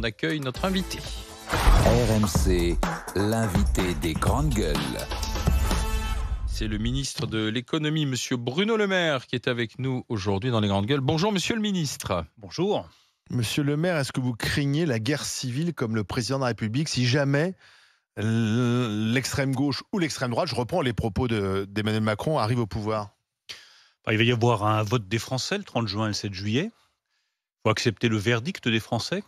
on accueille notre invité. RMC, l'invité des grandes gueules. C'est le ministre de l'économie, Monsieur Bruno Le Maire, qui est avec nous aujourd'hui dans les grandes gueules. Bonjour, Monsieur le ministre. Bonjour. Monsieur Le Maire, est-ce que vous craignez la guerre civile comme le président de la République si jamais l'extrême gauche ou l'extrême droite, je reprends les propos d'Emmanuel Macron, arrive au pouvoir bah, Il va y avoir un vote des Français le 30 juin et le 7 juillet. Il faut accepter le verdict des Français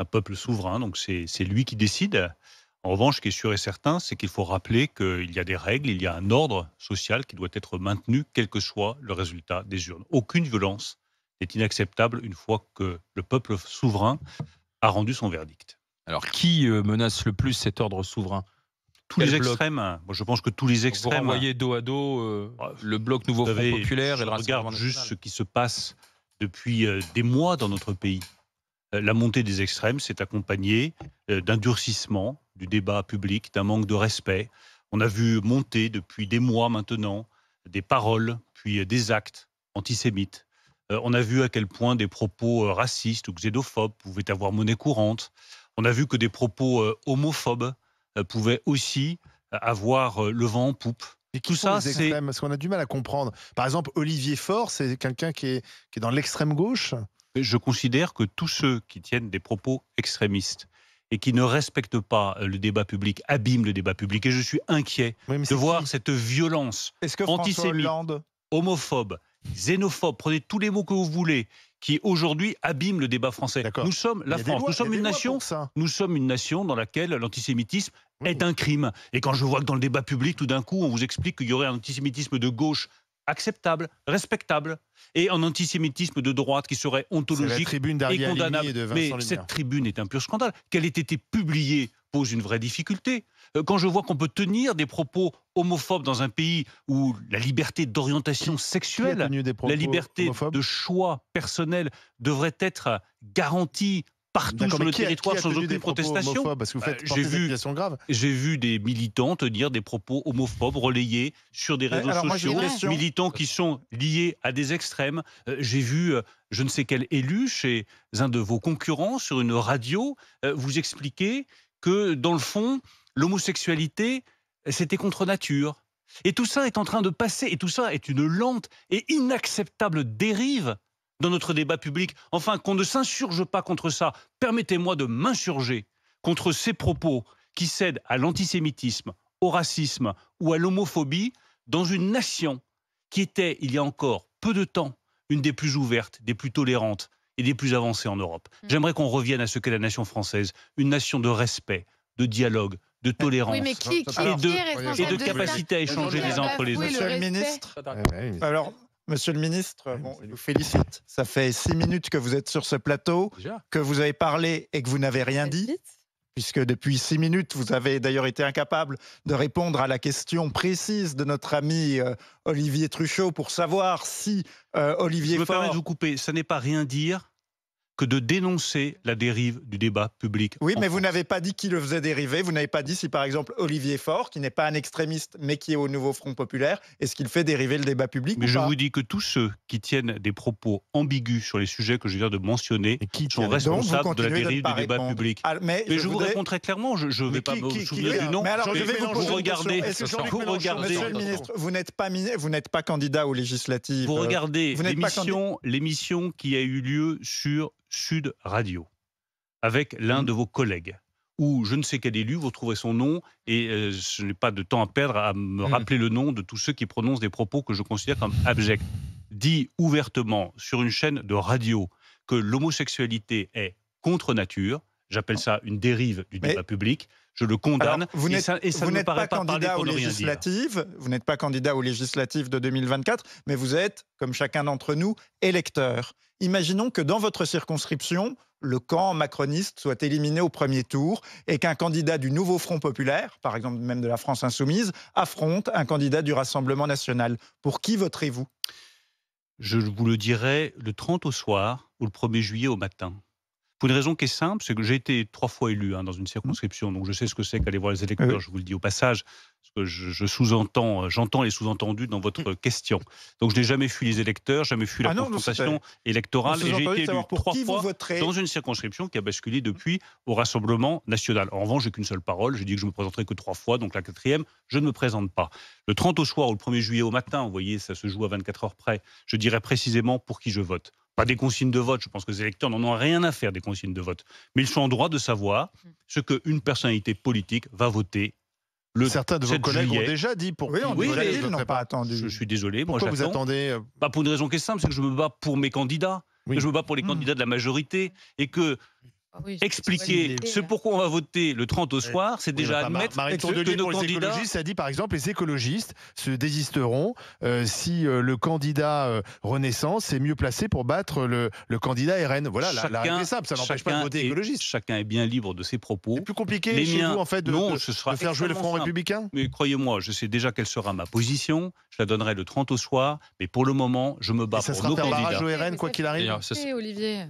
un peuple souverain, donc c'est lui qui décide. En revanche, ce qui est sûr et certain, c'est qu'il faut rappeler qu'il y a des règles, il y a un ordre social qui doit être maintenu, quel que soit le résultat des urnes. Aucune violence n'est inacceptable une fois que le peuple souverain a rendu son verdict. Alors, qui euh, menace le plus cet ordre souverain tous les extrêmes. je pense que tous les extrêmes. Vous voyez dos à dos euh, ah, le bloc nouveau Front populaire et le Rassemblement Regarde juste ce qui se passe depuis euh, des mois dans notre pays. Euh, la montée des extrêmes s'est accompagnée euh, d'un durcissement du débat public, d'un manque de respect. On a vu monter depuis des mois maintenant des paroles, puis euh, des actes antisémites. On a vu à quel point des propos racistes ou xénophobes pouvaient avoir monnaie courante. On a vu que des propos homophobes pouvaient aussi avoir le vent en poupe. Et Tout ça, c'est extrêmes Parce qu'on a du mal à comprendre. Par exemple, Olivier Faure, c'est quelqu'un qui est dans l'extrême gauche je considère que tous ceux qui tiennent des propos extrémistes et qui ne respectent pas le débat public abîment le débat public. Et je suis inquiet de voir cette violence antisémite, homophobe, xénophobe, prenez tous les mots que vous voulez, qui aujourd'hui abîment le débat français. Nous sommes la France, nous sommes une nation, nous sommes une nation dans laquelle l'antisémitisme est un crime. Et quand je vois que dans le débat public, tout d'un coup, on vous explique qu'il y aurait un antisémitisme de gauche acceptable, respectable, et en antisémitisme de droite qui serait ontologique et condamnable. Mais cette tribune est un pur scandale. Qu'elle ait été publiée pose une vraie difficulté. Euh, quand je vois qu'on peut tenir des propos homophobes dans un pays où la liberté d'orientation sexuelle, la liberté de choix personnel devrait être garantie partout sur le territoire sans aucune protestation. Parce que euh, j'ai vu, vu des militants tenir des propos homophobes relayés sur des euh, réseaux sociaux, militants qui sont liés à des extrêmes. Euh, j'ai vu je ne sais quel élu chez un de vos concurrents sur une radio vous expliquer que dans le fond l'homosexualité c'était contre nature. Et tout ça est en train de passer, et tout ça est une lente et inacceptable dérive dans notre débat public. Enfin, qu'on ne s'insurge pas contre ça. Permettez-moi de m'insurger contre ces propos qui cèdent à l'antisémitisme, au racisme ou à l'homophobie dans une nation qui était, il y a encore peu de temps, une des plus ouvertes, des plus tolérantes et des plus avancées en Europe. Mm. J'aimerais qu'on revienne à ce qu'est la nation française, une nation de respect, de dialogue, de tolérance et, de, capacité à échanger les uns entre les autres. Monsieur le ministre, ah, alors Monsieur le ministre, je vous félicite. Ça fait six minutes que vous êtes sur ce plateau, que vous avez parlé et que vous n'avez rien dit, puisque depuis six minutes, vous avez d'ailleurs été incapable de répondre à la question précise de notre ami euh, Olivier Truchot pour savoir si Olivier euh, Je me de vous couper, ça n'est pas rien dire, que de dénoncer la dérive du débat public. Oui, mais vous n'avez pas dit qui le faisait dériver. Vous n'avez pas dit si, par exemple, Olivier Faure, qui n'est pas un extrémiste, mais qui est au nouveau Front populaire, est-ce qu'il fait dériver le débat public Mais je vous dis que tous ceux qui tiennent des propos ambigus sur les sujets que je viens de mentionner qui sont responsables de la dérive du débat public. Ah, mais, je, vous répondrai clairement. Je ne vais pas me souvenir du nom. Mais alors, je vais vous, vous regarder. Vous regardez. Monsieur le ministre, n'êtes pas, vous n'êtes pas candidat aux législatives. Vous regardez l'émission qui a eu lieu sur Sud Radio, avec l'un mmh. de vos collègues, ou je ne sais quel élu, vous trouverez son nom, et je euh, n'ai pas de temps à perdre à me mmh. rappeler le nom de tous ceux qui prononcent des propos que je considère comme abjects. Dit ouvertement sur une chaîne de radio que l'homosexualité est contre nature, j'appelle ça une dérive du débat public, je le condamne. vous n'êtes, pas, candidat aux législatives, vous n'êtes pas candidat aux législatives de 2024, mais vous êtes, comme chacun d'entre nous, électeur. Imaginons que dans votre circonscription, le camp macroniste soit éliminé au premier tour et qu'un candidat du nouveau Front populaire, par exemple même de la France insoumise, affronte un candidat du Rassemblement national. Pour qui voterez-vous Je vous le dirai le 30 au soir ou le 1er juillet au matin. Pour une raison qui est simple, c'est que j'ai été trois fois élu hein, dans une circonscription, mmh. donc je sais ce que c'est qu'aller voir les électeurs, je vous le dis au passage, parce que je, sous-entends, euh, j'entends les sous-entendus dans votre mmh. question. Donc je n'ai jamais fui les électeurs, jamais fui la présentation ah électorale, et j'ai été élu trois fois dans une circonscription qui a basculé depuis au Rassemblement national. En revanche, j'ai qu'une seule parole, j'ai dit que je me présenterai que trois fois, donc la quatrième, je ne me présente pas. Le 30 au soir ou le 1er juillet au matin, vous voyez, ça se joue à 24 heures près, je dirai précisément pour qui je vote pas des consignes de vote, je pense que les électeurs n'en ont rien à faire des consignes de vote, mais ils sont en droit de savoir ce qu'une personnalité politique va voter. Le Certains de vos collègues ont déjà dit pour oui, oui ils n'ont pas attendu. Je, suis désolé, Pourquoi moi vous attendez euh, bah, Pour une raison qui est simple, c'est que je me bats pour mes candidats, oui. je me bats pour les mmh. candidats de la majorité, et que ah expliquer ce hein. pourquoi on va voter le 30 au soir, c'est déjà admettre que, que nos candidats... écologistes dit par exemple les écologistes se désisteront euh, si euh, le candidat euh, Renaissance est mieux placé pour battre le, candidat RN. Voilà, chacun, la, est simple, ça n'empêche pas de voter écologiste. Chacun est bien libre de ses propos. C'est plus compliqué chez vous en fait de, faire jouer le Front républicain Mais croyez-moi, je sais déjà quelle sera ma position, je la donnerai le 30 au soir, mais pour le moment, je me bats pour nos candidats. Ça sera RN quoi qu'il arrive. Olivier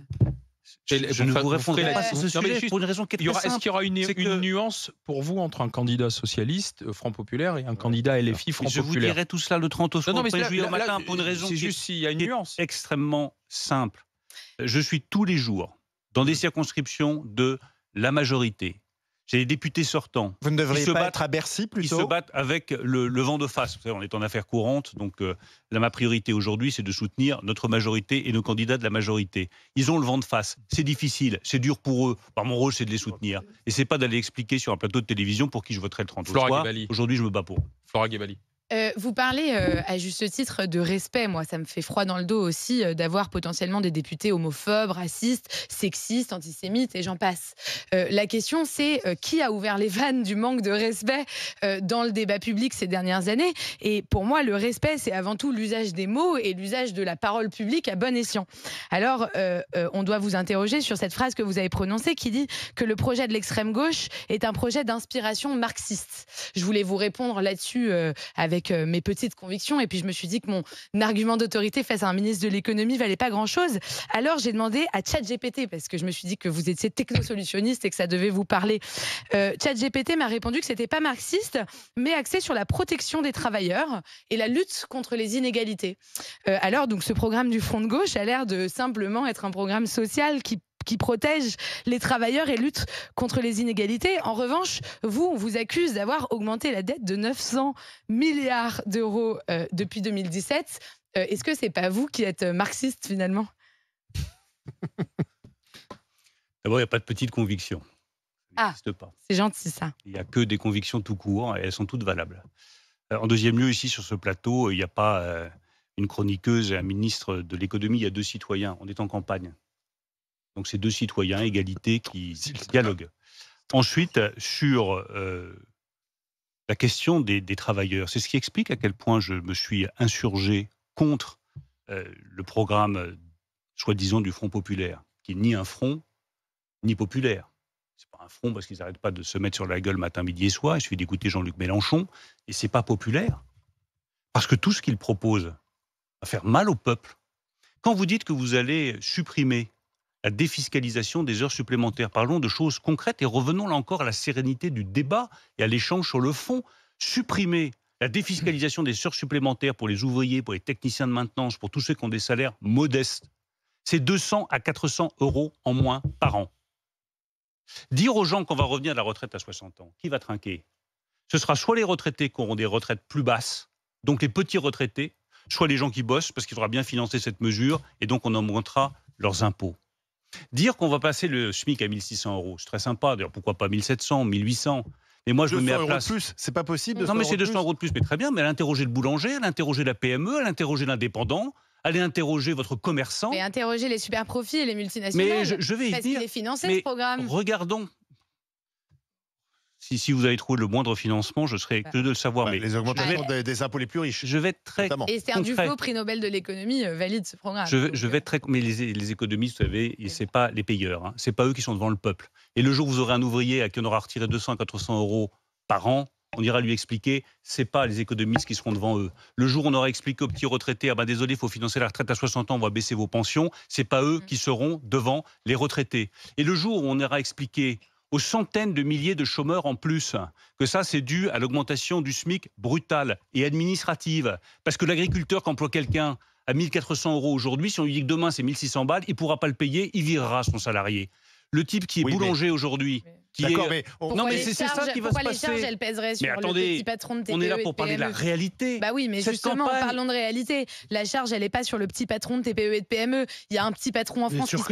je ne vous répondrai pas sur ce sujet pour une raison qui est très Est-ce qu'il y aura une, nuance pour vous entre un candidat socialiste, euh, Front Populaire, et un candidat LFI, Front Populaire Je vous dirai tout cela le 30 au soir, non, non, juillet au matin, pour une raison extrêmement simple. Je suis tous les jours dans des circonscriptions de la majorité, c'est les députés sortants. Vous ne devriez pas à Bercy plutôt Ils se battent avec le, vent de face. on est en affaires courantes, donc euh, ma priorité aujourd'hui, c'est de soutenir notre majorité et nos candidats de la majorité. Ils ont le vent de face. C'est difficile, c'est dur pour eux. Par bah, mon rôle, c'est de les soutenir. Et c'est pas d'aller expliquer sur un plateau de télévision pour qui je voterai le 30 Aujourd'hui, je me bats pour. Flora euh, vous parlez euh, à juste titre de respect. Moi, ça me fait froid dans le dos aussi euh, d'avoir potentiellement des députés homophobes, racistes, sexistes, antisémites et j'en passe. la question, c'est qui a ouvert les vannes du manque de respect dans le débat public ces dernières années Et pour moi, le respect, c'est avant tout l'usage des mots et l'usage de la parole publique à bon escient. Alors, on doit vous interroger sur cette phrase que vous avez prononcée qui dit que le projet de l'extrême gauche est un projet d'inspiration marxiste. Je voulais vous répondre là-dessus avec euh, mes petites convictions. Et puis je me suis dit que mon argument d'autorité face à un ministre de l'économie valait pas grand-chose. Alors j'ai demandé à GPT, parce que je me suis dit que vous étiez technosolutionniste et que ça devait vous parler. Euh, GPT m'a répondu que c'était pas marxiste, mais axé sur la protection des travailleurs et la lutte contre les inégalités. Euh, alors donc ce programme du Front de gauche a l'air de simplement être un programme social qui qui protège les travailleurs et lutte contre les inégalités. En revanche, vous, on vous accuse d'avoir augmenté la dette de 900 milliards d'euros euh, depuis 2017. Euh, est-ce que c'est pas vous qui êtes euh, marxiste finalement D'abord, il n'y a pas de petite conviction. Ah, c'est gentil ça. Il n'y a que des convictions tout court et elles sont toutes valables. En deuxième lieu, ici sur ce plateau, il n'y a pas une chroniqueuse et un ministre de l'économie, il y a deux citoyens. On est en campagne. Donc c'est deux citoyens, égalité, qui dialoguent. Ensuite, sur euh, la question des, travailleurs, c'est ce qui explique à quel point je me suis insurgé contre euh, le programme, soi-disant, du Front populaire, qui n'est ni un front, ni populaire. C'est pas un front parce qu'ils n'arrêtent pas de se mettre sur la gueule matin, midi et soir. Il suffit d'écouter Jean-Luc Mélenchon, et c'est pas populaire. Parce que tout ce qu'il propose va faire mal au peuple. Quand vous dites que vous allez supprimer la défiscalisation des heures supplémentaires. Parlons de choses concrètes et revenons là encore à la sérénité du débat et à l'échange sur le fond. Supprimer la défiscalisation des heures supplémentaires pour les ouvriers, pour les techniciens de maintenance, pour tous ceux qui ont des salaires modestes, c'est 200 à 400 euros en moins par an. Dire aux gens qu'on va revenir à la retraite à 60 ans, qui va trinquer Ce sera soit les retraités qui auront des retraites plus basses, donc les petits retraités, soit les gens qui bossent parce qu'il faudra bien financer cette mesure et donc on augmentera leurs impôts. Dire qu'on va passer le SMIC à 1600 euros, c'est très sympa. D'ailleurs, pourquoi pas 1700, 1800 Mais moi, je me mets à place. Euros de plus, c'est pas possible. non, mais c'est 200 euros de plus, mais très bien. Mais elle a le boulanger, elle a la PME, elle a interrogé l'indépendant. Allez interroger votre commerçant. et interroger les super profits et les multinationales. Mais je, vais y parce qu'il Est financé, mais ce programme. Regardons si, vous avez trouvé le moindre financement, je serais que de le savoir. mais les augmentations des, impôts les plus riches. Je vais très. Et c'est un faux prix Nobel de l'économie, euh, valide ce programme. Je, vais, euh, très. Mais les, économistes, vous savez, c'est pas les payeurs, hein. c'est pas eux qui sont devant le peuple. Et le jour où vous aurez un ouvrier à qui on aura retiré 200 à 400 euros par an, on ira lui expliquer, c'est pas les économistes qui seront devant eux. Le jour où on aura expliqué aux petits retraités, ah ben désolé, il faut financer la retraite à 60 ans, on va baisser vos pensions, c'est pas eux mm. qui seront devant les retraités. Et le jour où on aura expliqué aux centaines de milliers de chômeurs en plus, que ça c'est dû à l'augmentation du SMIC brutale et administrative, parce que l'agriculteur qui emploie quelqu'un à 1400 euros aujourd'hui, si on lui dit que demain c'est 1600 balles, il ne pourra pas le payer, il virera son salarié. Le type qui est boulanger aujourd'hui, D'accord, mais non, mais c'est, ça qui va se passer. Pourquoi les charges, elles pèseraient sur attendez, le petit patron de TPE On est là e pour parler de la réalité. Bah oui, mais justement, en parlons de réalité. La charge, elle n'est pas sur le petit patron de TPE et de PME. Il y a un petit patron en France sur,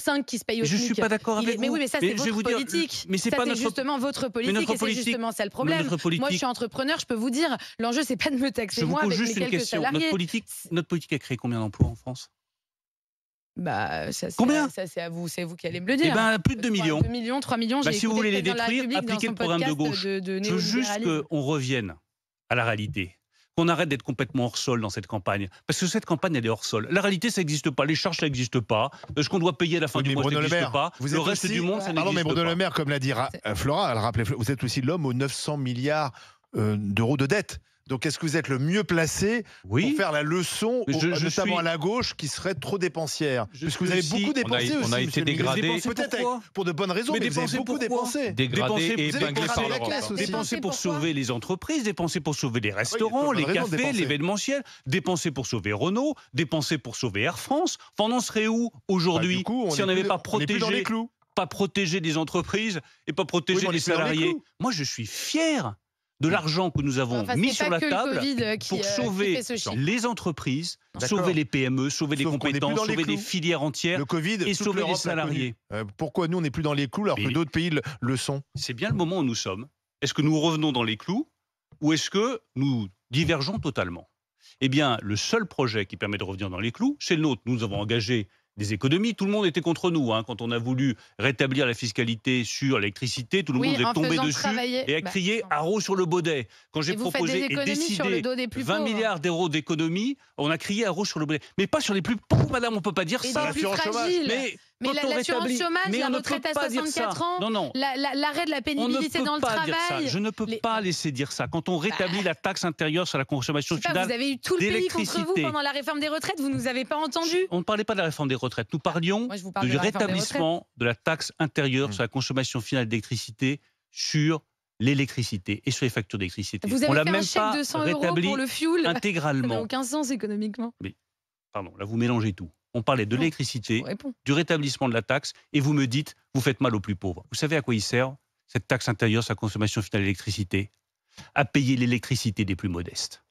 5 qui se paye au Je ne suis pas d'accord avec vous. Mais oui, mais ça, c'est votre politique. mais c'est pas justement votre politique. Et c'est justement ça le problème. Moi, je suis entrepreneur, je peux vous dire, l'enjeu, c'est pas de me taxer moi avec mes quelques salariés. Notre politique a créé combien d'emplois en France bah, Combien Ça, c'est à vous, c'est vous qui allez me le dire. Eh ben, plus de 2 millions. 2 millions, 3 millions. Bah, si vous voulez les détruire, appliquez le programme de gauche. Je veux juste qu'on revienne à la réalité qu'on arrête d'être complètement hors sol dans cette campagne. Parce que cette campagne, elle est hors sol. La réalité, ça n'existe pas. Les charges, ça n'existe pas. Euh, ce qu'on doit payer à la fin du mois, ça n'existe pas. le reste du monde, ça n'existe pas. mais Bruno Le Maire, comme l'a dit Flora, elle rappelait, vous êtes aussi l'homme aux 900 milliards euh, d'euros de dettes. Donc est-ce que vous êtes le mieux placé pour faire la leçon, notamment à la gauche, qui serait trop dépensière Puisque vous avez beaucoup dépensé on a, aussi, on a été dégradé. Peut-être pour de bonnes raisons, mais, dépensé. Dépensé pour sauver les entreprises, dépensé pour sauver les restaurants, les cafés, l'événementiel, dépensé pour sauver Renault, dépensé pour sauver Air France. Enfin, on serait où aujourd'hui bah, si on n'avait pas protégé pas protéger des entreprises et pas protéger les salariés. Moi, je suis fier de l'argent que nous avons mis sur la table euh, pour euh, sauver les entreprises, sauver les PME, sauver les compétences, sauver les, filières entières et sauver les salariés. Euh, pourquoi nous, on n'est plus dans les clous alors que d'autres pays le, sont C'est bien le moment où nous sommes. Est-ce que nous revenons dans les clous ou est-ce que nous divergeons totalement eh bien, le seul projet qui permet de revenir dans les clous, c'est le nôtre. Nous avons engagé des économies. Tout le monde était contre nous. Hein. Quand on a voulu rétablir la fiscalité sur l'électricité, tout le monde est tombé dessus et a bah, crié à haro sur le baudet. Quand j'ai proposé et décidé 20 milliards d'euros d'économies, on a crié à haro sur le baudet. Mais pas sur les plus pauvres, madame, on ne peut pas dire ça. plus fragiles. Mais l'assurance chômage, la retraite à 64 ans, l'arrêt de la pénibilité dans le travail. Je ne peux pas laisser dire ça. Quand on rétablit bah. la taxe intérieure sur la consommation finale, vous avez eu tout le pays contre vous pendant la réforme des retraites. Vous ne nous avez pas entendu. On ne parlait pas de la réforme des retraites. Nous parlions du rétablissement de la taxe intérieure mmh. sur la consommation finale d'électricité sur l'électricité et sur les factures d'électricité. Vous on fait un même chèque de pour le fuel. Intégralement. Ça n'a aucun sens économiquement. Mais, pardon, là vous mélangez tout on parlait de l'électricité, du rétablissement de la taxe, et vous me dites, vous faites mal aux plus pauvres. Vous savez à quoi il sert, cette taxe intérieure sur consommation finale d'électricité À payer l'électricité des plus modestes.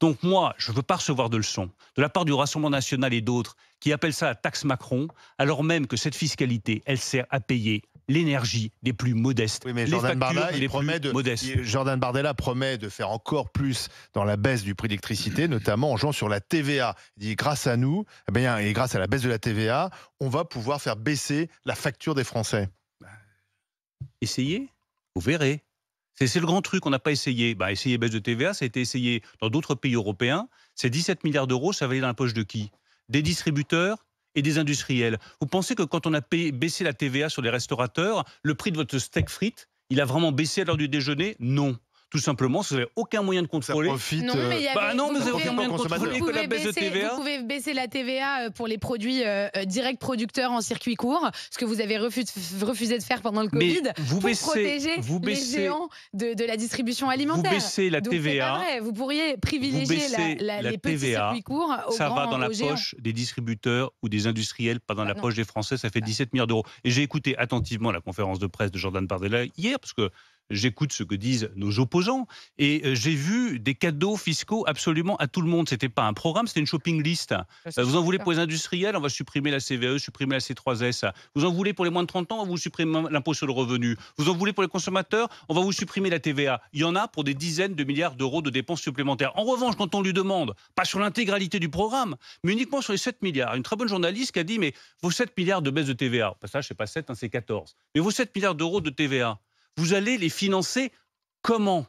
Donc moi, je ne veux pas recevoir de leçons de la part du Rassemblement national et d'autres qui appellent ça la taxe Macron, alors même que cette fiscalité, elle sert à payer l'énergie des plus modestes. les Jordan, Bardella, promet de, Jordan Bardella promet de faire encore plus dans la baisse du prix de notamment en jouant sur la TVA. Il dit grâce à nous, eh bien, et grâce à la baisse de la TVA, on va pouvoir faire baisser la facture des Français. Bah, essayez, vous verrez. C'est le grand truc, on n'a pas essayé. Bah, essayer baisse de TVA, ça a été essayé dans d'autres pays européens. C'est 17 milliards d'euros, ça va aller dans la poche de qui Des distributeurs, et des industriels. Vous pensez que quand on a baissé la TVA sur les restaurateurs, le prix de votre steak frites, il a vraiment baissé à l'heure du déjeuner Non tout simplement, vous n'avez aucun moyen de contrôler. non, mais, euh, bah vous aucun moyen de contrôler de Vous pouvez baisser la TVA euh, pour les produits euh, directs direct producteurs en circuit court, ce que vous avez refusé, de faire pendant le Covid, vous pour protéger vous les géants de, la distribution alimentaire. Vous baissez la TVA. vous pourriez privilégier la, les TVA, petits circuits courts Ça va dans la poche des distributeurs ou des industriels, pas dans la ah poche des Français. Ça fait 17 bah. milliards d'euros. Et j'ai écouté attentivement la conférence de presse de Jordan Bardella hier, parce que j'écoute ce que disent nos opposants et euh, j'ai vu des cadeaux fiscaux absolument à tout le monde. Ce n'était pas un programme, c'était une shopping list. Euh, vous en voulez pour les industriels, on va supprimer la CVE, supprimer la C3S. Vous en voulez pour les moins de 30 ans, on va vous supprimer l'impôt sur le revenu. Vous en voulez pour les consommateurs, on va vous supprimer la TVA. Il y en a pour des dizaines de milliards d'euros de dépenses supplémentaires. En revanche, quand on lui demande, pas sur l'intégralité du programme, mais uniquement sur les 7 milliards, une très bonne journaliste qui a dit, mais vos 7 milliards de baisse de TVA, ben ça, je sais pas 7, hein, c'est 14, mais vos 7 milliards d'euros de TVA, vous allez les financer comment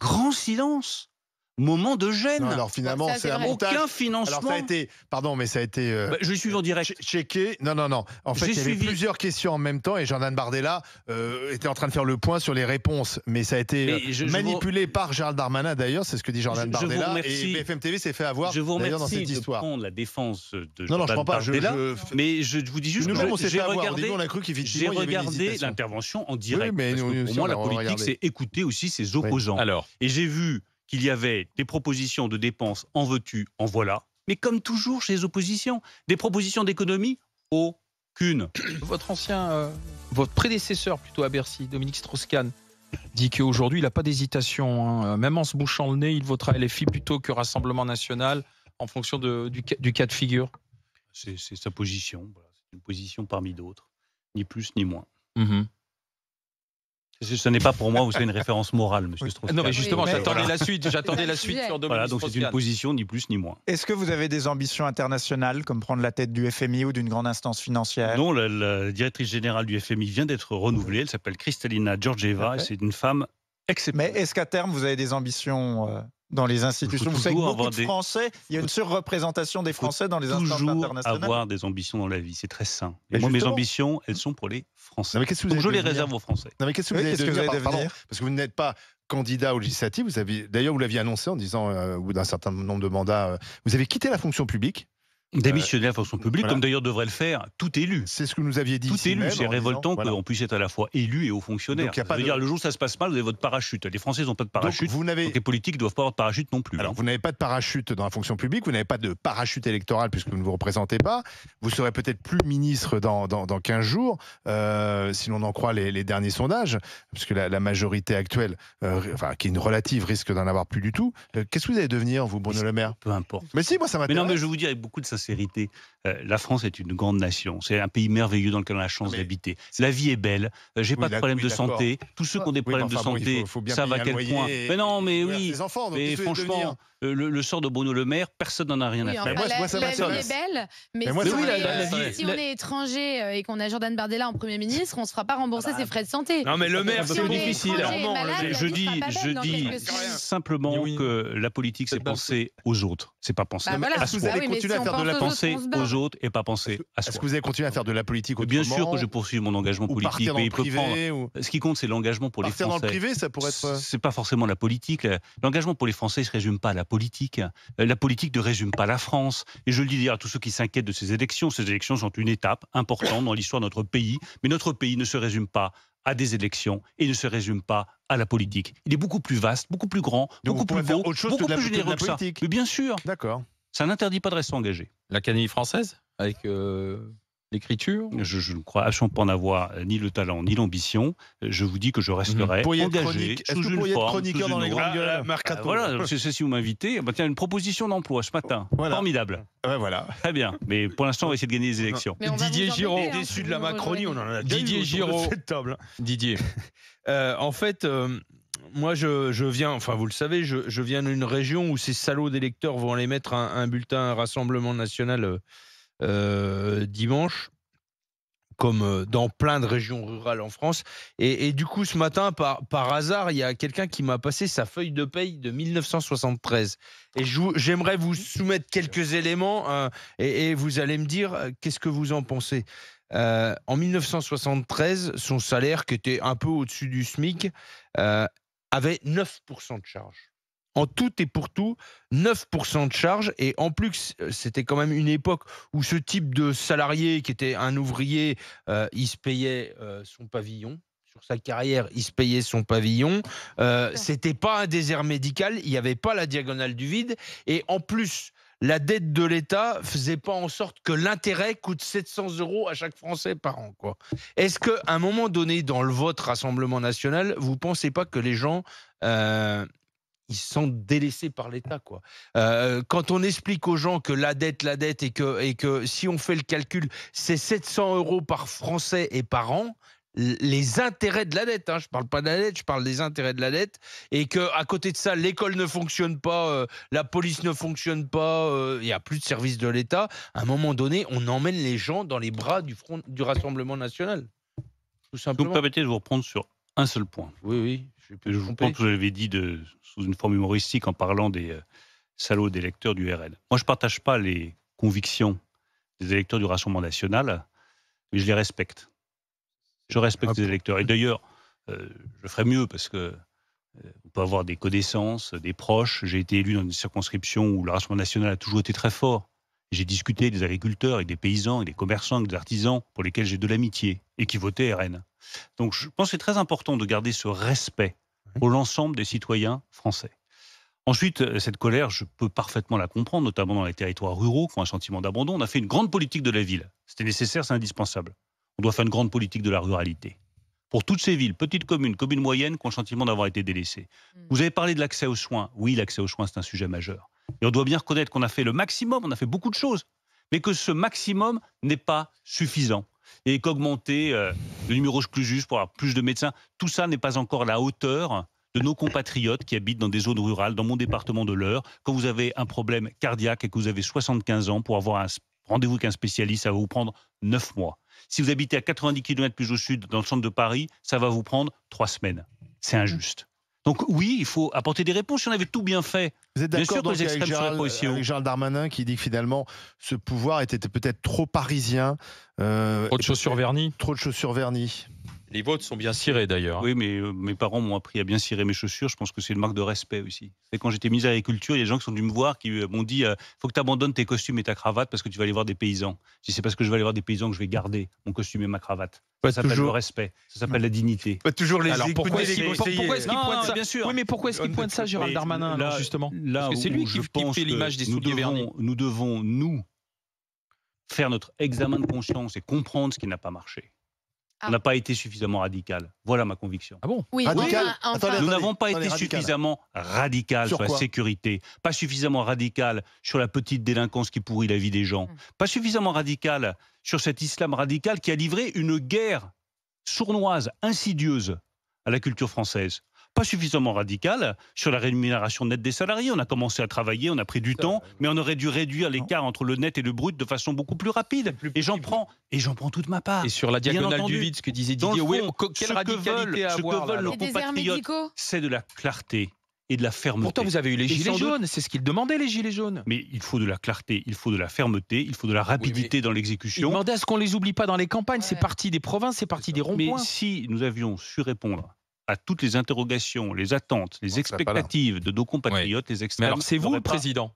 Grand silence moment de gêne. alors finalement, c'est un montage. Aucun financement. Alors ça a pardon, mais ça a été. Euh, bah, je suis en direct. Checké. Non, non, non. En fait, il y avait plusieurs questions en même temps et Jordan Bardella euh, était en train de faire le point sur les réponses, mais ça a été euh, manipulé par Gérald Darmanin d'ailleurs. C'est ce que dit Jordan Bardella. et BFM TV s'est fait avoir. Je vous remercie dans cette de prendre la défense de. Non, non, Jordan prends pas. Bardella, mais je vous dis juste. Nous-mêmes, on s'est fait avoir. on a cru J'ai regardé l'intervention en direct. Pour moi, la politique, c'est écouter aussi ses opposants. Alors, et j'ai vu qu'il y avait des propositions de dépenses en veux-tu, en voilà, mais comme toujours chez les oppositions, des propositions d'économie aucune. Votre ancien, euh, votre prédécesseur plutôt à Bercy, Dominique Strauss-Kahn, dit qu'aujourd'hui, il n'a pas d'hésitation. Hein. Euh, même en se bouchant le nez, il votera LFI plutôt que Rassemblement national en fonction du, cas de figure. C'est sa position. C'est une position parmi d'autres, ni plus ni moins. Mm-hmm. Ce n'est pas pour moi, vous savez, une référence morale, monsieur Strauss. Non, mais justement, j'attendais la suite, j'attendais la suite sur demain. Voilà, donc c'est une position ni plus ni moins. Est-ce que vous avez des ambitions internationales, comme prendre la tête du FMI ou d'une grande instance financière Non, la, directrice générale du FMI vient d'être renouvelée, elle s'appelle Kristalina Georgieva, et c'est une femme exceptionnelle. Mais est-ce qu'à terme, vous avez des ambitions euh, dans les institutions. Vous savez beaucoup de Français, il y a une surreprésentation des Français dans les institutions internationales. avoir des ambitions dans la vie, c'est très sain. Et moi, mes ambitions, elles sont pour les Français. Donc je les réserve aux Français. mais qu'est-ce que vous, allez Parce que vous n'êtes pas candidat aux législatives. Vous avez, d'ailleurs, vous l'aviez annoncé en disant, au euh, bout d'un certain nombre de mandats, euh, vous avez quitté la fonction publique Démissionner à la fonction publique, comme d'ailleurs devrait le faire tout élu. C'est ce que nous aviez dit. Tout élu, c'est révoltant qu'on puisse être à la fois élu et haut fonctionnaire. Donc, y a pas dire, le jour où ça se passe mal, vous avez votre parachute. Les Français n'ont pas de parachute. vous n'avez... les politiques ne doivent pas avoir de parachute non plus. Hein. vous n'avez pas de parachute dans la fonction publique, vous n'avez pas de parachute électoral puisque vous ne vous représentez pas. Vous serez peut-être plus ministre dans, dans, 15 jours, euh, si l'on en croit les, derniers sondages, puisque la, majorité actuelle, euh, enfin, qui est une relative, risque d'en avoir plus du tout. Euh, qu'est-ce que vous allez devenir, vous, Bruno Le Maire Peu importe. Mais si, moi, ça m'intéresse. Mais non, mais je vous dis beaucoup de sincérité euh, la France est une grande nation. C'est un pays merveilleux dans lequel on a la chance d'habiter. La vie est belle. Euh, j'ai pas de problème de santé. Tous ceux qui ont des problèmes de santé, ça va à quel point Mais non, mais oui. mais franchement, euh, le, sort de Bruno Le Maire, personne n'en a rien à faire. la, vie est belle, mais, si, on est, étranger et qu'on a Jordan Bardella en Premier ministre, on ne se fera pas rembourser ah bah, ses frais de santé. Non, mais Le Maire, c'est difficile. Hein. je dis, je dis, simplement que la politique, c'est penser aux autres. C'est pas penser bah à soi. Vous allez continuer à faire de la pensée aux autres et pas penser à Est-ce que vous allez continuer à faire de la politique autrement Bien sûr que je poursuis mon engagement politique, dans le peut privé Ce qui compte, c'est l'engagement pour les Français. dans le privé, ça pourrait être. Euh, c'est pas forcément la politique. L'engagement pour les Français ne se résume pas à la politique. Euh, la politique ne résume pas la France. Et je le dis à tous ceux qui s'inquiètent de ces élections, ces élections sont une étape importante dans l'histoire de notre pays. Mais notre pays ne se résume pas à des élections et ne se résume pas à la politique. Il est beaucoup plus vaste, beaucoup plus grand, beaucoup plus beau, beaucoup plus généreux politique. Que ça. Mais bien sûr. D'accord. Ça n'interdit pas de rester engagé. L'Académie française avec euh, Écriture je, ne crois à pas en avoir euh, ni le talent ni l'ambition. Euh, je vous dis que je resterai mmh. engagé que vous pourriez être chroniqueur dans les grandes gueules ah, ah, ah, Voilà, c'est si vous m'invitez. Bah, tiens, une proposition d'emploi ce matin. Formidable. Ouais, ben voilà. Très bien. Mais pour l'instant, on va essayer de gagner les élections. Didier Giraud, déçu hein, de la Macronie, on en a Didier Giraud. Didier. Euh, en fait. moi, je, viens, enfin, vous le savez, je, viens d'une région où ces salauds d'électeurs vont aller mettre un, bulletin Rassemblement national euh, dimanche comme euh, dans plein de régions rurales en France. Et, du coup, ce matin, par, hasard, il y a quelqu'un qui m'a passé sa feuille de paye de 1973. Et j'aimerais vous soumettre quelques éléments euh, et, vous allez me dire qu'est-ce que vous en pensez. en 1973, son salaire, qui était un peu au-dessus du SMIC, avait 9% de charge en tout et pour tout 9% de charge. Et en plus, euh, c'était quand même une époque où ce type de salarié qui était un ouvrier, euh, il se payait euh, son pavillon. Sur sa carrière, il se payait son pavillon. Euh, c'était pas un désert médical, il n'y avait pas la diagonale du vide. Et en plus, la dette de l'État faisait pas en sorte que l'intérêt coûte 700 euros à chaque Français par an. Est-ce qu'à un moment donné, dans le vote Rassemblement national, vous pensez pas que les gens ils sont délaissés par l'État. quoi. Euh, quand on explique aux gens que la dette, la dette, et que, et que si on fait le calcul, c'est 700 euros par Français et par an, les intérêts de la dette, hein, je ne parle pas de la dette, je parle des intérêts de la dette, et que à côté de ça, l'école ne fonctionne pas, euh, la police ne fonctionne pas, euh, il n'y a plus de service de l'État, à un moment donné, on emmène les gens dans les bras du, front, du Rassemblement national. Tout simplement. Vous me permettez de vous reprendre sur un seul point. Oui, oui je, vous pense que vous l'avez dit de, sous une forme humoristique en parlant des euh, salauds des électeurs du RN. Moi, je ne partage pas les convictions des électeurs du Rassemblement national, mais je les respecte. Je respecte ah les électeurs. Et d'ailleurs, euh, je ferai mieux parce que euh, on peut avoir des connaissances, des proches. J'ai été élu dans une circonscription où le Rassemblement national a toujours été très fort. J'ai discuté avec des agriculteurs, avec des paysans, avec des commerçants, avec des artisans pour lesquels j'ai de l'amitié et qui votaient RN. Donc je pense que c'est très important de garder ce respect pour l'ensemble des citoyens français. Ensuite, euh, cette colère, je peux parfaitement la comprendre, notamment dans les territoires ruraux qui ont un sentiment d'abandon. On a fait une grande politique de la ville. C'était nécessaire, c'est indispensable. On doit faire une grande politique de la ruralité. Pour toutes ces villes, petites communes, communes moyennes, qui ont le sentiment d'avoir été délaissées. Hmm. Vous avez parlé de l'accès aux soins. Oui, l'accès aux soins, c'est un sujet majeur. Et on doit bien reconnaître qu'on a fait le maximum, on a fait beaucoup de choses, mais que ce maximum n'est pas suffisant et qu'augmenter euh, le numéro plus juste pour avoir plus de médecins, tout ça n'est pas encore à la hauteur de nos compatriotes qui habitent dans des zones rurales, dans mon département de l'Eure. Quand vous avez un problème cardiaque et que vous avez 75 ans, pour avoir un rendez-vous avec un spécialiste, ça va vous prendre 9 mois. Si vous habitez à 90 km plus au sud, dans le centre de Paris, ça va vous prendre 3 semaines. C'est injuste. Donc oui, il faut apporter des réponses. Si on avait tout bien fait, vous êtes d'accord avec, Gérald, Darmanin qui dit que finalement ce pouvoir était peut-être trop parisien. Euh, trop de chaussures vernies. Trop de chaussures vernies. Les vôtres sont bien cirés d'ailleurs. Oui, mais euh, mes parents m'ont appris à bien cirer mes chaussures. Je pense que c'est une marque de respect aussi. C'est quand j'étais mis à l'Agriculture, il y a des gens qui sont venus me voir qui euh, m'ont dit euh, faut que tu abandonnes tes costumes et ta cravate parce que tu vas aller voir des paysans. Si c'est parce que je vais aller voir des paysans que je vais garder mon costume et ma cravate. ça s'appelle le respect, ça s'appelle la dignité. Pas toujours les Alors pourquoi est-ce qu'il pointe ça bien sûr. Oui, mais pourquoi est-ce qu'il pointe ça, Gérald Darmanin, là, justement Parce que c'est lui qui, fait l'image des souliers vernis. Nous devons, nous, faire notre examen de conscience et comprendre ce qui n'a pas marché. On ah. n'a pas été suffisamment radical. Voilà ma conviction. Ah bon oui, Nous n'avons pas été suffisamment radical sur, la sécurité, pas suffisamment radical sur la petite délinquance qui pourrit la vie des gens, hmm. pas suffisamment radical sur cet islam radical qui a livré une guerre sournoise, insidieuse à la culture française pas suffisamment radical sur la rémunération nette des salariés. On a commencé à travailler, on a pris du temps, euh, mais on aurait dû réduire l'écart entre le net et le brut de façon beaucoup plus rapide. et j'en prends, et j'en prends toute ma part. Et sur la diagonale du vide, ce que disait Didier, quelle radicalité à avoir, c'est de la clarté et de la fermeté. Pourtant, vous avez eu les gilets jaunes, c'est ce qu'ils demandaient, les gilets jaunes. Mais il faut de la clarté, il faut de la fermeté, il faut de la rapidité dans l'exécution. Demandez à ce qu'on les oublie pas dans les campagnes, c'est parti des provinces, c'est partie des ronds-points. Mais si nous avions su répondre à toutes les interrogations, les attentes, les expectatives de nos compatriotes, les extrêmes. Mais alors, c'est vous le président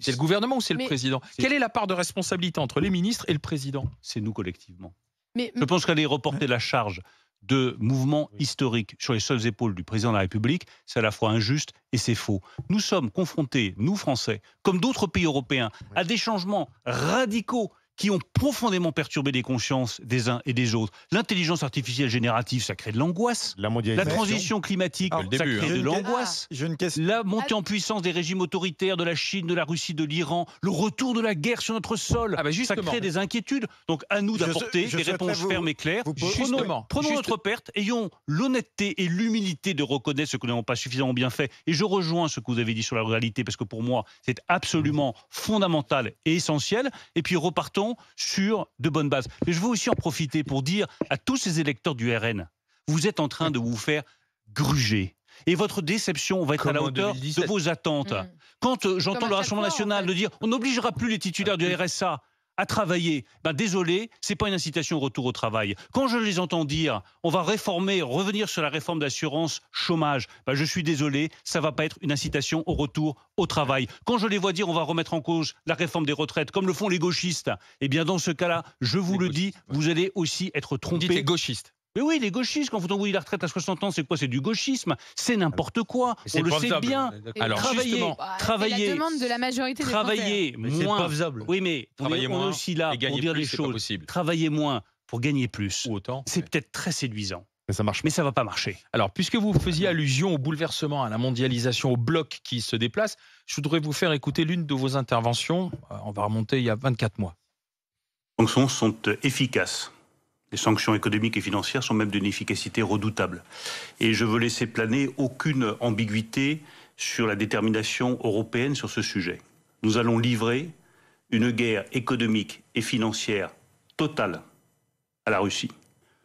C'est le gouvernement ou c'est le président Quelle est la part de responsabilité entre les ministres et le président C'est nous collectivement. Mais, Je pense qu'aller reporter la charge de mouvement historique sur les seules épaules du président de la République, c'est à la fois injuste et c'est faux. Nous sommes confrontés, nous Français, comme d'autres pays européens, à des changements radicaux qui ont profondément perturbé les consciences des uns et des autres. L'intelligence artificielle générative, ça crée de l'angoisse. La, la transition climatique, ça crée hein. de l'angoisse. Ah, la montée en puissance des régimes autoritaires de la Chine, de la Russie, de l'Iran, le retour de la guerre sur notre sol, ah, bah, ça crée des inquiétudes. Donc à nous d'apporter des réponses fermes et claires. prenons, notre perte, ayons l'honnêteté et l'humilité de reconnaître ce que nous n'avons pas suffisamment bien fait. Et je rejoins ce que vous avez dit sur la réalité, parce que pour moi, c'est absolument fondamental et essentiel. Et puis repartons sur de bonnes bases. Mais je veux aussi en profiter pour dire à tous ces électeurs du RN, vous êtes en train de vous faire gruger. Et votre déception va être à la hauteur de vos attentes. Mm. Quand euh, j'entends le Rassemblement national dire on n'obligera plus les titulaires du RSA, à travailler, ben désolé, c'est pas une incitation au retour au travail. Quand je les entends dire, on va réformer, revenir sur la réforme d'assurance chômage, ben, je suis désolé, ça va pas être une incitation au retour au travail. Quand je les vois dire, on va remettre en cause la réforme des retraites, comme le font les gauchistes, eh bien dans ce cas-là, je vous le dis, vous allez aussi être trompé. dites les gauchistes. Mais oui, les gauchistes, quand vous envoyez la retraite à 60 ans, c'est quoi C'est du gauchisme C'est n'importe ah quoi. On le sait bien. Alors, travailler, bah, la demande de la majorité moins. oui, mais travailler moins aussi là pour dire les choses. Travailler moins pour gagner plus. Ou autant. C'est peut-être très séduisant. Mais ça marche. Mais ça va pas marcher. Alors, puisque vous faisiez allusion au bouleversement, à la mondialisation, au bloc qui se déplace, je voudrais vous faire écouter l'une de vos interventions. Euh, on va remonter il y a 24 mois. Les sanctions sont euh, efficaces les sanctions économiques et financières sont même d'une efficacité redoutable. Et je veux laisser planer aucune ambiguïté sur la détermination européenne sur ce sujet. Nous allons livrer une guerre économique et financière totale à la Russie.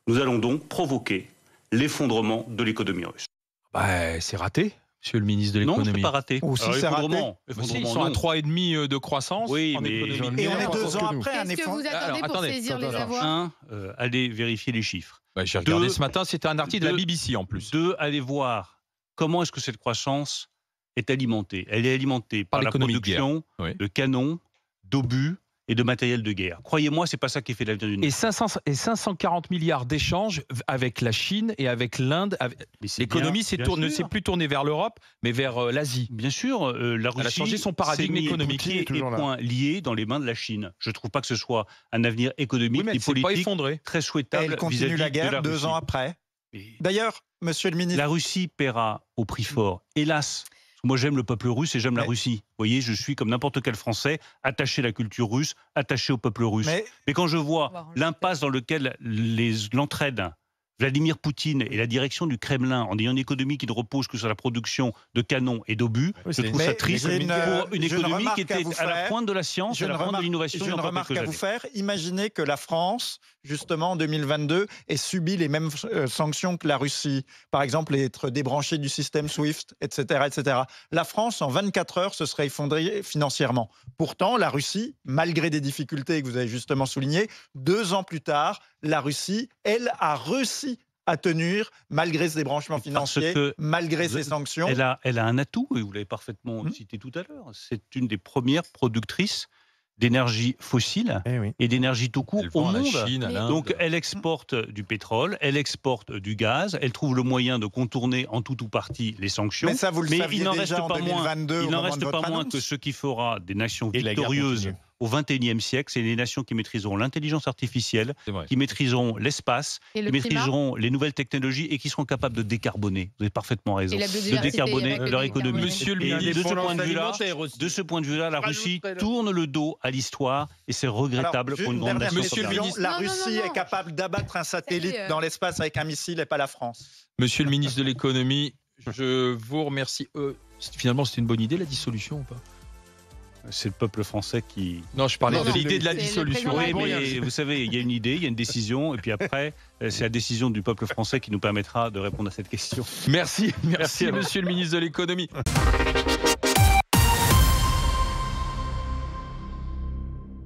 Nous allons donc provoquer l'effondrement de l'économie russe. Bah, c'est raté. Monsieur le ministre de l'économie. Non, n'est pas raté. Ou si c'est raté. ils sont à 3,5 euh, de croissance en économie. Et on est deux ans après. Qu'est-ce que vous attendez pour attendez, saisir les avoirs Un, euh, allez vérifier les chiffres. Bah, j'ai regardé ce matin, c'était un article de la BBC en plus. Deux, allez voir comment est-ce que cette croissance est alimentée. Elle est alimentée par, la production de, de canons, d'obus, et de matériel de guerre. Croyez-moi, c'est pas ça qui fait l'avenir du Et, 500, et 540 milliards d'échanges avec la Chine et avec l'Inde. L'économie ne s'est plus tournée vers l'Europe, mais vers euh, l'Asie. Bien sûr, euh, la Russie a changé son paradigme économique et, est point lié dans les mains de la Chine. Je ne trouve pas que ce soit un avenir économique et politique très souhaitable. Et elle continue la guerre deux ans après. D'ailleurs, Monsieur le ministre, la Russie paiera au prix fort, hélas, moi, j'aime le peuple russe et j'aime la Russie. Vous voyez, je suis comme n'importe quel Français, attaché à la culture russe, attaché au peuple russe. Mais, mais quand je vois l'impasse dans laquelle l'entraide Vladimir Poutine et la direction du Kremlin en ayant une économie qui ne repose que sur la production de canons et d'obus, C'est je trouve ça triste une, économie qui était à, la pointe de la science, la de l'innovation. J'ai une remarque à vous faire. Imaginez que la France, justement, en 2022, ait subi les mêmes euh, sanctions que la Russie. Par exemple, être débranchée du système SWIFT, etc., etc. La France, en 24 heures, se serait effondrée financièrement. Pourtant, la Russie, malgré des difficultés que vous avez justement soulignées, deux ans plus tard, la Russie, elle a réussi à tenir malgré ses branchements financiers, malgré ses sanctions. Elle a, un atout, et vous l'avez parfaitement hmm. cité tout à l'heure, c'est une des premières productrices d'énergie fossile eh et d'énergie tout court au monde. Donc elle exporte du pétrole, elle exporte du gaz, elle trouve le moyen de contourner en tout ou partie les sanctions. Mais ça, vous il n'en reste pas moins, que ce qui fera des nations victorieuses au XXIe siècle. C'est les nations qui maîtriseront l'intelligence artificielle, qui maîtriseront l'espace, qui maîtriseront les nouvelles technologies et qui seront capables de décarboner. Vous avez parfaitement raison. De décarboner leur économie. Monsieur le ministre, de, ce point de, vue-là, de ce point de vue-là, la Russie tourne le dos à l'histoire et c'est regrettable pour une grande nation. Monsieur le ministre, la Russie est capable d'abattre un satellite euh, dans l'espace avec un missile et pas la France. Monsieur le ministre de l'économie, je vous remercie. Euh, finalement, c'est une bonne idée la dissolution ou pas c'est le peuple français qui. Non, je parlais de l'idée de la dissolution. mais vous savez, il y a une idée, il y a une décision, et puis après, euh, c'est la décision du peuple français qui nous permettra de répondre à cette question. Merci, merci, monsieur le ministre de l'économie.